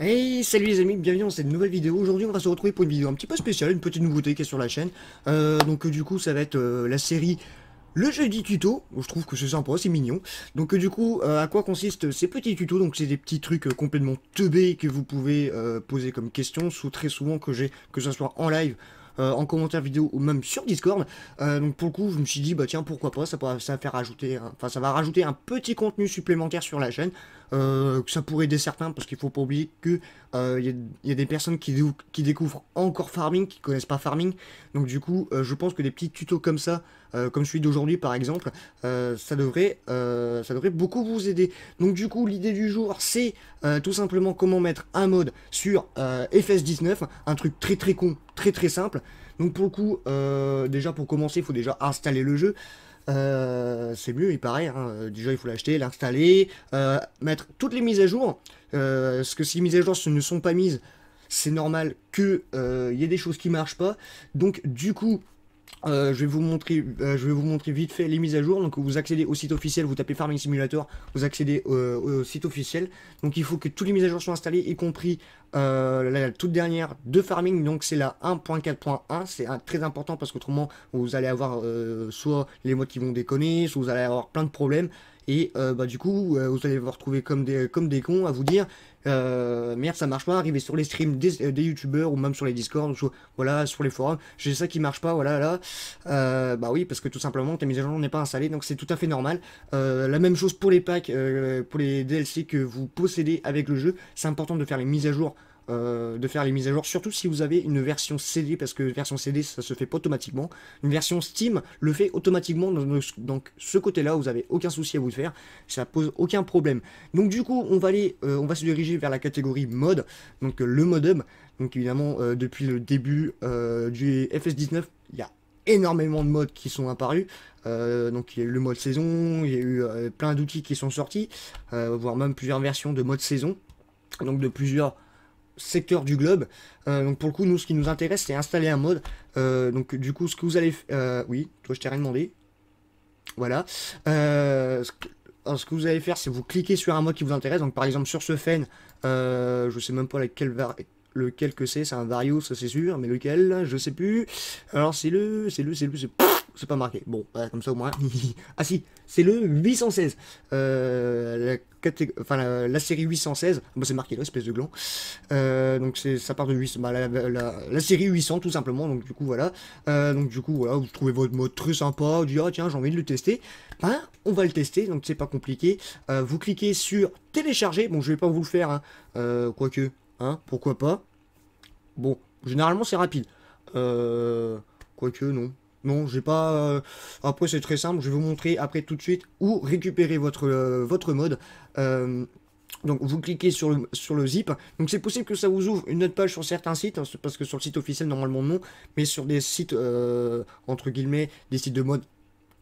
Hey, salut les amis, bienvenue dans cette nouvelle vidéo. Aujourd'hui, on va se retrouver pour une vidéo un petit peu spéciale, une petite nouveauté qui est sur la chaîne. Euh, donc, euh, du coup, ça va être euh, la série le jeudi tuto, je trouve que c'est sympa, c'est mignon. Donc du coup, à quoi consistent ces petits tutos Donc c'est des petits trucs complètement teubés que vous pouvez poser comme question, sous très souvent que j'ai, que ce soit en live euh, en commentaire vidéo ou même sur Discord. Euh, donc pour le coup, je me suis dit, bah tiens, pourquoi pas, ça, ça, faire rajouter, ça va rajouter un petit contenu supplémentaire sur la chaîne que euh, ça pourrait aider certains, parce qu'il faut pas oublier que euh, y, a des personnes qui, découvrent encore farming, qui connaissent pas farming, donc du coup, euh, je pense que des petits tutos comme ça, comme celui d'aujourd'hui par exemple, ça devrait, ça devrait beaucoup vous aider. Donc du coup, l'idée du jour, c'est tout simplement comment mettre un mode sur FS19, un truc très très con, très très simple. Donc pour le coup, déjà pour commencer, il faut déjà installer le jeu. Euh, c'est mieux, il paraît. Hein. Euh, déjà, il faut l'acheter, l'installer, euh, mettre toutes les mises à jour. parce que si les mises à jour ne sont pas mises, c'est normal qu'il y ait des choses qui marchent pas. Donc, du coup, euh, je vais vous montrer, euh, je vais vous montrer vite fait les mises à jour. Donc vous accédez au site officiel, vous tapez Farming Simulator, vous accédez euh, au site officiel. Donc il faut que toutes les mises à jour soient installées, y compris la, toute dernière de Farming. Donc c'est la 1.4.1, c'est très important parce qu'autrement vous allez avoir soit les modes qui vont déconner, soit vous allez avoir plein de problèmes. Et euh, bah, du coup, euh, vous allez vous retrouver comme des, comme des cons à vous dire euh, merde, ça marche pas, arriver sur les streams des, des youtubeurs ou même sur les discords, ou, voilà, sur les forums, j'ai ça qui marche pas, voilà, là. bah oui, parce que tout simplement, ta mise à jour n'est pas installée, donc c'est tout à fait normal. la même chose pour les packs, pour les DLC que vous possédez avec le jeu, c'est important de faire les mises à jour euh, de faire les mises à jour, surtout si vous avez une version CD, parce que version CD ça se fait pas automatiquement. Une version Steam le fait automatiquement, donc, ce côté-là vous avez aucun souci à vous de faire, ça pose aucun problème. Donc du coup on va aller, euh, on va se diriger vers la catégorie mode, donc euh, le modem. Donc évidemment depuis le début du FS19 il y a énormément de modes qui sont apparus. donc il y a eu le mode saison, il y a eu plein d'outils qui sont sortis, voire même plusieurs versions de mode saison, donc de plusieurs secteur du globe. Euh, donc pour le coup, nous, ce qui nous intéresse, c'est installer un mode. Euh, donc du coup, ce que vous allez... Euh, oui, toi, je t'ai rien demandé. Voilà. Euh, ce que, ce que vous allez faire, c'est vous cliquez sur un mode qui vous intéresse. Donc par exemple, sur ce fan, je sais même pas laquelle lequel que c'est. C'est un Vario, ça c'est sûr. Mais lequel Je sais plus. Alors c'est le... C'est le... C'est le... C'est c'est pas marqué. Bon, comme ça au moins. ah si, c'est le 816. Euh, la, enfin, la, série 816. Ah, bon, bah, c'est marqué là, espèce de gland. Euh, donc c'est ça part de 800. Bah, la, la, série 800 tout simplement. Donc du coup voilà. Euh, donc du coup voilà, vous trouvez votre mode très sympa. Vous dites ah tiens j'ai envie de le tester. Ben on va le tester. Donc c'est pas compliqué. vous cliquez sur télécharger. Bon je vais pas vous le faire. Hein. Quoique. Hein, pourquoi pas. Bon généralement c'est rapide. Euh, quoique non. Non, j'ai pas... Euh, après, c'est très simple. Je vais vous montrer après tout de suite où récupérer votre, euh, votre mode. Euh, donc vous cliquez sur le, sur le zip. Donc c'est possible que ça vous ouvre une autre page sur certains sites, hein, parce que sur le site officiel normalement non, mais sur des sites entre guillemets, des sites de mode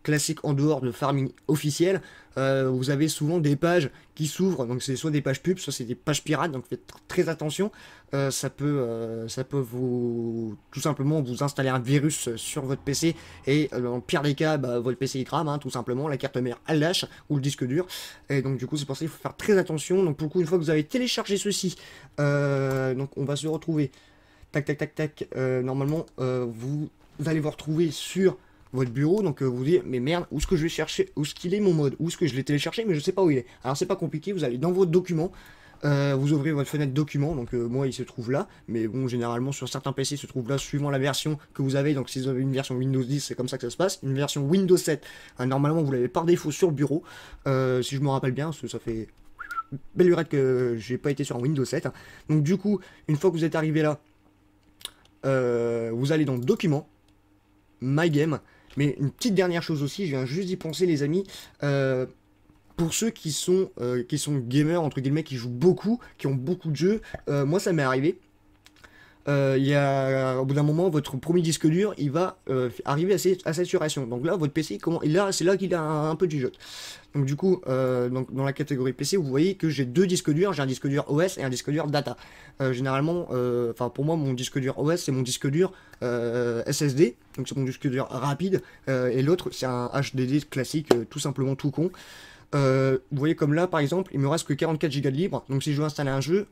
classique en dehors de farming officiel, euh, vous avez souvent des pages qui s'ouvrent, donc c'est soit des pages pubs, soit c'est des pages pirates, donc faites très attention, euh, ça peut, euh, ça peut vous tout simplement vous installer un virus sur votre PC et dans le pire des cas, bah, votre PC il crame, hein, tout simplement, la carte mère elle lâche ou le disque dur, et donc du coup c'est pour ça qu'il faut faire très attention. Donc pour coup, une fois que vous avez téléchargé ceci, donc on va se retrouver, tac tac tac tac, normalement vous allez vous retrouver sur votre bureau, donc euh, vous vous dites, mais merde, où est-ce que je vais chercher, où est-ce qu'il est mon mode, où est-ce que je l'ai téléchargé, mais je sais pas où il est. Alors c'est pas compliqué, vous allez dans votre document, euh, vous ouvrez votre fenêtre document. donc euh, moi il se trouve là, mais bon généralement sur certains PC il se trouve là suivant la version que vous avez, donc si vous avez une version Windows 10 c'est comme ça que ça se passe, une version Windows 7, normalement vous l'avez par défaut sur le bureau, si je me rappelle bien, parce que ça fait belle lurette que j'ai pas été sur un Windows 7, hein. donc du coup une fois que vous êtes arrivé là, vous allez dans document, My Game, mais une petite dernière chose aussi, je viens juste d'y penser les amis. Euh, pour ceux qui sont, euh, qui sont gamers, entre guillemets, qui jouent beaucoup, qui ont beaucoup de jeux, euh, moi ça m'est arrivé euh, il y a, au bout d'un moment, votre premier disque dur, il va euh, arriver à, saturation. Donc là, votre PC, comment, là, c'est là qu'il a un, peu du jeu. Donc du coup, euh, donc, dans la catégorie PC, vous voyez que j'ai deux disques durs, j'ai un disque dur OS et un disque dur data. généralement, enfin pour moi, mon disque dur OS, c'est mon disque dur SSD, donc c'est mon disque dur rapide, et l'autre, c'est un HDD classique, tout simplement tout con. vous voyez comme là, par exemple, il me reste que 44 Go de libre, donc si je veux installer un jeu,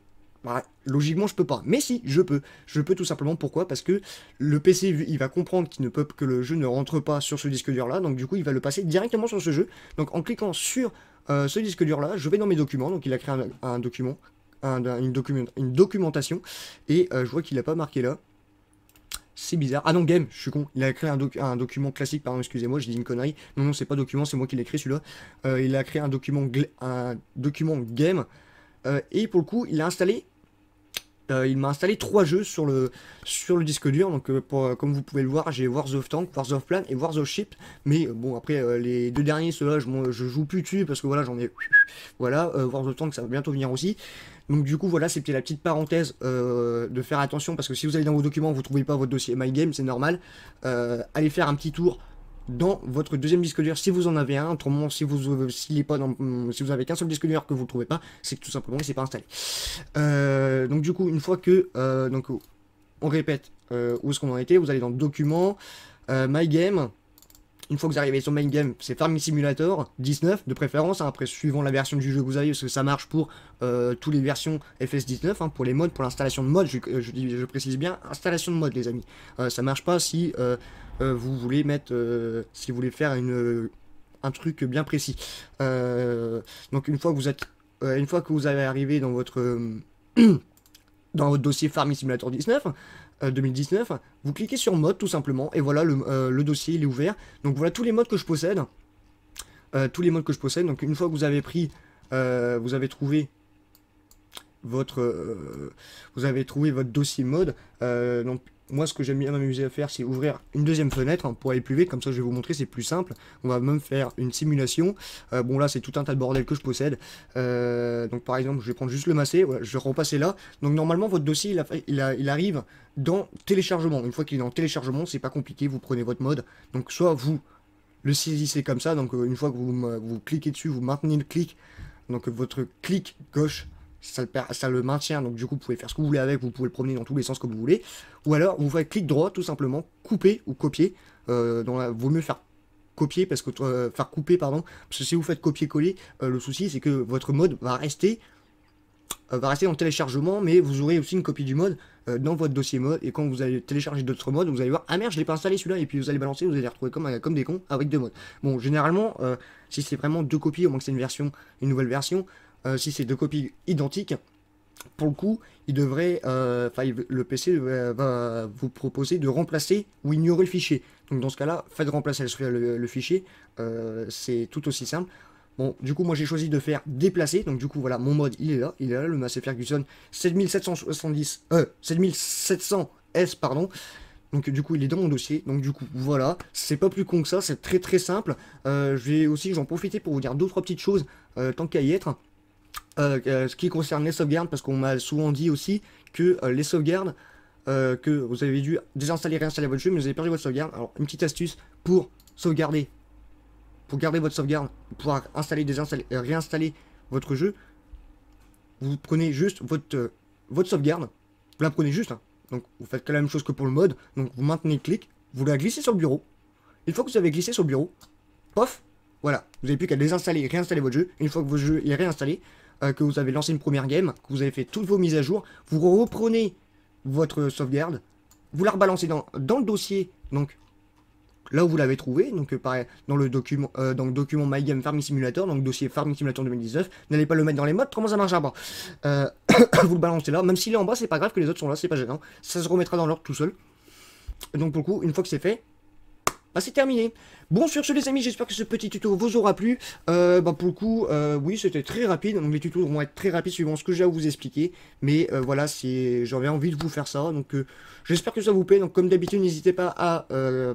bah, logiquement, je peux pas. Mais si, je peux. Je peux tout simplement. Pourquoi Parce que le PC, il va comprendre qu'il ne peut que le jeu ne rentre pas sur ce disque dur là. Donc du coup, il va le passer directement sur ce jeu. Donc en cliquant sur euh, ce disque dur là, je vais dans mes documents. Donc il a créé un, document, une, une, documentation, et euh, je vois qu'il n'a pas marqué là. C'est bizarre. Ah non, game, je suis con. Il a créé un, document classique, pardon, excusez-moi, j'ai dit une connerie. Non, non, c'est pas document, c'est moi qui l'ai écrit celui-là. Euh, il a créé un document, un document game. et pour le coup, il a installé euh, il m'a installé trois jeux sur le, sur le disque dur. Donc, euh, euh, comme vous pouvez le voir, j'ai Wars of Tank, Wars of Plan et Wars of Ship. Mais bon, après, les deux derniers, ceux-là, je, joue plus dessus parce que voilà, j'en ai. Voilà, Wars of Tank, ça va bientôt venir aussi. Donc, du coup, voilà, c'était la petite parenthèse de faire attention parce que si vous allez dans vos documents, vous ne trouvez pas votre dossier My Game, c'est normal. allez faire un petit tour dans votre deuxième disque dur si vous en avez un. Autrement, si vous s'il est pas hum, si vous avez qu'un seul disque dur que vous ne trouvez pas, c'est tout simplement il s'est pas installé. Euh, donc du coup, une fois que euh, donc on répète euh, où est-ce qu'on en était, vous allez dans Documents, My Game une fois que vous arrivez sur Main Game, c'est Farming Simulator 19 de préférence, hein. après suivant la version du jeu que vous avez, parce que ça marche pour euh, toutes les versions FS19, hein. pour les modes, pour l'installation de mode, euh, je, précise bien, installation de mode les amis. Euh, ça marche pas si euh, vous voulez mettre, si vous voulez faire une, un truc bien précis. donc une fois que vous êtes, une fois que vous avez arrivé dans votre dans votre dossier Farming Simulator 19, 2019, euh, vous cliquez sur mode tout simplement, et voilà, euh, le, dossier il est ouvert. Donc voilà tous les modes que je possède, euh, tous les modes que je possède. Donc une fois que vous avez pris, vous avez trouvé votre, vous avez trouvé votre dossier mode, donc moi, ce que j'aime bien m'amuser à faire, c'est ouvrir une deuxième fenêtre pour aller plus vite. Comme ça, je vais vous montrer, c'est plus simple. On va même faire une simulation. Euh, bon, là, c'est tout un tas de bordel que je possède. Euh, donc, par exemple, je vais prendre juste le massé. je vais repasser là. Donc, normalement, votre dossier, il, arrive dans téléchargement. Une fois qu'il est en téléchargement, c'est pas compliqué. Vous prenez votre mode. Donc, soit vous le saisissez comme ça. Donc, euh, une fois que vous, vous cliquez dessus, vous maintenez le clic. Donc, votre clic gauche ça le, ça le, maintient, donc du coup vous pouvez faire ce que vous voulez avec, vous pouvez le promener dans tous les sens que vous voulez, ou alors vous faites clic droit tout simplement, couper ou copier, euh, dans vaut mieux faire copier parce que euh, faire couper pardon parce que si vous faites copier coller euh, le souci c'est que votre mode va rester va rester en téléchargement mais vous aurez aussi une copie du mode dans votre dossier mode et quand vous allez télécharger d'autres modes vous allez voir ah merde je l'ai pas installé celui-là et puis vous allez balancer vous allez retrouver comme, comme des cons avec deux modes bon généralement si c'est vraiment deux copies au moins que c'est une version une nouvelle version euh, si c'est deux copies identiques, pour le coup, il devrait, euh, le PC euh, va, vous proposer de remplacer ou ignorer le fichier. Donc dans ce cas-là, faites remplacer le, fichier, c'est tout aussi simple. Bon, du coup, moi j'ai choisi de faire déplacer, donc du coup, voilà, mon mode, il est là, il est là, le Massey Ferguson 7770, 7700S, pardon. Donc du coup il est dans mon dossier, donc du coup voilà, c'est pas plus con que ça, c'est très très simple. je vais aussi, j'en profiter pour vous dire deux trois petites choses, tant qu'à y être. Euh, euh, ce qui concerne les sauvegardes, parce qu'on m'a souvent dit aussi que euh, les sauvegardes, que vous avez dû désinstaller, réinstaller votre jeu, mais vous avez perdu votre sauvegarde. Alors, une petite astuce pour sauvegarder, pour garder votre sauvegarde, pour installer, désinstaller, réinstaller votre jeu, vous prenez juste votre, votre sauvegarde, vous la prenez juste, hein. donc vous faites la même chose que pour le mode, donc vous maintenez clic, vous la glissez sur le bureau, une fois que vous avez glissé sur le bureau, pof, voilà, vous n'avez plus qu'à désinstaller et réinstaller votre jeu, une fois que votre jeu est réinstallé, euh, que vous avez lancé une première game, que vous avez fait toutes vos mises à jour, vous reprenez votre sauvegarde, vous la rebalancez dans, le dossier, donc là où vous l'avez trouvé, donc euh, pareil, dans le document, euh, dans document My Game Farming Simulator, donc dossier Farming Simulator 2019, n'allez pas le mettre dans les modes, comment ça marche à euh, Vous le balancez là, même s'il est en bas, c'est pas grave que les autres sont là, c'est pas gênant, ça se remettra dans l'ordre tout seul. Donc pour le coup, une fois que c'est fait, bah, c'est terminé. Bon, sur ce, les amis, j'espère que ce petit tuto vous aura plu. Euh, bah, pour le coup, euh, oui, c'était très rapide. Donc, les tutos vont être très rapides suivant ce que j'ai à vous expliquer. Mais euh, voilà voilà, j'avais envie de vous faire ça. Donc, j'espère que ça vous plaît. Donc, comme d'habitude, n'hésitez pas à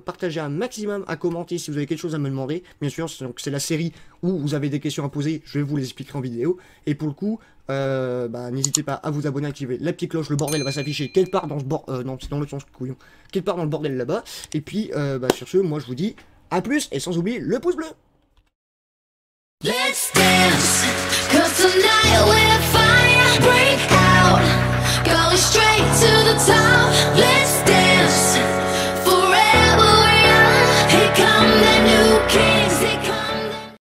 partager un maximum, à commenter si vous avez quelque chose à me demander. Bien sûr, c'est la série où vous avez des questions à poser. Je vais vous les expliquer en vidéo. Et pour le coup, euh, bah, N'hésitez pas à vous abonner, activer la petite cloche, le bordel va s'afficher quelque part dans ce bordel, euh, dans le sens couillon, quelque part dans le bordel là-bas. Et puis, euh, bah, sur ce, moi je vous dis à plus et sans oublier le pouce bleu.